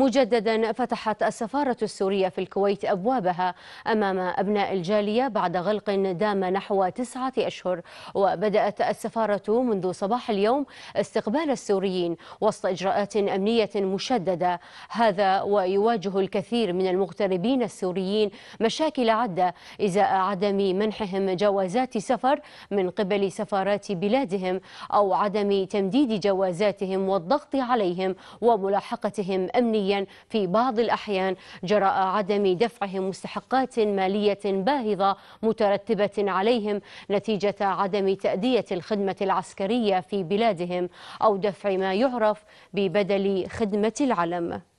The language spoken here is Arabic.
مجددا فتحت السفارة السورية في الكويت أبوابها أمام أبناء الجالية بعد غلق دام نحو تسعة أشهر وبدأت السفارة منذ صباح اليوم استقبال السوريين وسط إجراءات أمنية مشددة هذا ويواجه الكثير من المغتربين السوريين مشاكل عدة إزاء عدم منحهم جوازات سفر من قبل سفارات بلادهم أو عدم تمديد جوازاتهم والضغط عليهم وملاحقتهم أمنيا ماليا في بعض الأحيان جراء عدم دفعهم مستحقات مالية باهظة مترتبة عليهم نتيجة عدم تأدية الخدمة العسكرية في بلادهم أو دفع ما يعرف ببدل خدمة العلم